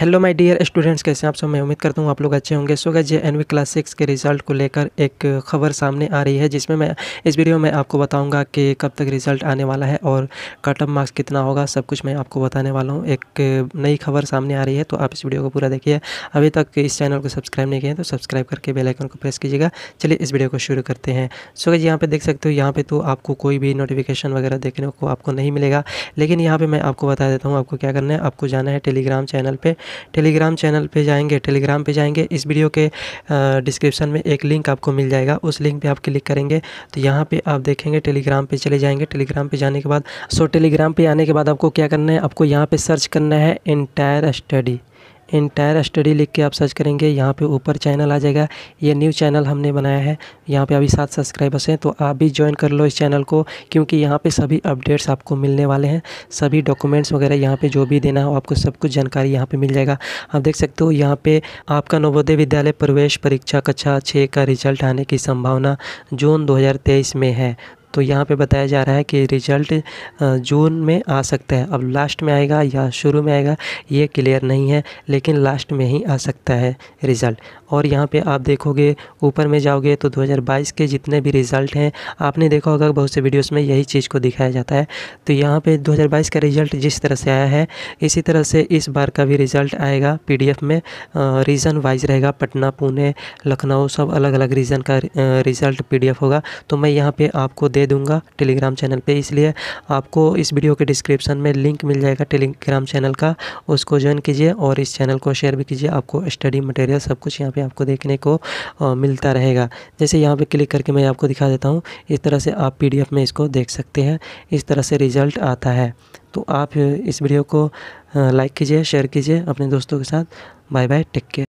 hello my dear students कैसे आप सब मैं उम्मीद करता हूँ आप लोग अच्छे होंगे सो गए एन वी क्लास सिक्स के रिज़ल्ट को लेकर एक खबर सामने आ रही है जिसमें मैं इस वीडियो में आपको बताऊंगा कि कब तक रिज़ल्ट आने वाला है और कट ऑफ मार्क्स कितना होगा सब कुछ मैं आपको बताने वाला हूँ एक नई खबर सामने आ रही है तो आप इस वीडियो को पूरा देखिए अभी तक इस चैनल को सब्सक्राइब नहीं किया तो सब्सक्राइब करके बेलाइकन को प्रेस कीजिएगा चलिए इस वीडियो को शुरू करते हैं सो गए यहाँ पर देख सकते हो यहाँ पर तो आपको कोई भी नोटिफिकेशन वगैरह देखने को आपको नहीं मिलेगा लेकिन यहाँ पर मैं आपको बता देता हूँ आपको क्या करना है आपको जाना है टेलीग्राम चैनल पर टेलीग्राम चैनल पे जाएंगे टेलीग्राम पे जाएंगे इस वीडियो के डिस्क्रिप्शन में एक लिंक आपको मिल जाएगा उस लिंक पे आप क्लिक करेंगे तो यहाँ पे आप देखेंगे टेलीग्राम पे चले जाएंगे टेलीग्राम पे जाने के बाद सो टेलीग्राम पे आने के बाद आपको क्या करना है आपको यहाँ पे सर्च करना है इंटायर स्टडी इंटायर स्टडी लिख के आप सर्च करेंगे यहाँ पे ऊपर चैनल आ जाएगा ये न्यू चैनल हमने बनाया है यहाँ पे अभी सात सब्सक्राइबर्स हैं तो आप भी ज्वाइन कर लो इस चैनल को क्योंकि यहाँ पे सभी अपडेट्स आपको मिलने वाले हैं सभी डॉक्यूमेंट्स वगैरह यहाँ पे जो भी देना हो आपको सब कुछ जानकारी यहाँ पर मिल जाएगा आप देख सकते हो यहाँ पर आपका नवोदय विद्यालय प्रवेश परीक्षा कक्षा छः का रिजल्ट आने की संभावना जून दो में है तो यहाँ पे बताया जा रहा है कि रिजल्ट जून में आ सकता है अब लास्ट में आएगा या शुरू में आएगा ये क्लियर नहीं है लेकिन लास्ट में ही आ सकता है रिज़ल्ट और यहाँ पे आप देखोगे ऊपर में जाओगे तो 2022 के जितने भी रिज़ल्ट हैं आपने देखा होगा बहुत से वीडियोस में यही चीज़ को दिखाया जाता है तो यहाँ पे 2022 का रिज़ल्ट जिस तरह से आया है इसी तरह से इस बार का भी रिज़ल्ट आएगा पी में रीज़न वाइज रहेगा पटना पुणे लखनऊ सब अलग अलग रीज़न का रिज़ल्ट पी होगा तो मैं यहाँ पर आपको दे दूंगा टेलीग्राम चैनल पे इसलिए आपको इस वीडियो के डिस्क्रिप्शन में लिंक मिल जाएगा टेलीग्राम चैनल का उसको ज्वाइन कीजिए और इस चैनल को शेयर भी कीजिए आपको स्टडी मटेरियल सब कुछ यहाँ पर आपको देखने को मिलता रहेगा जैसे यहाँ पर क्लिक करके मैं आपको दिखा देता हूँ इस तरह से आप पी में इसको देख सकते हैं इस तरह से रिज़ल्ट आता है तो आप इस वीडियो को लाइक कीजिए शेयर कीजिए अपने दोस्तों के साथ बाय बाय टेक केयर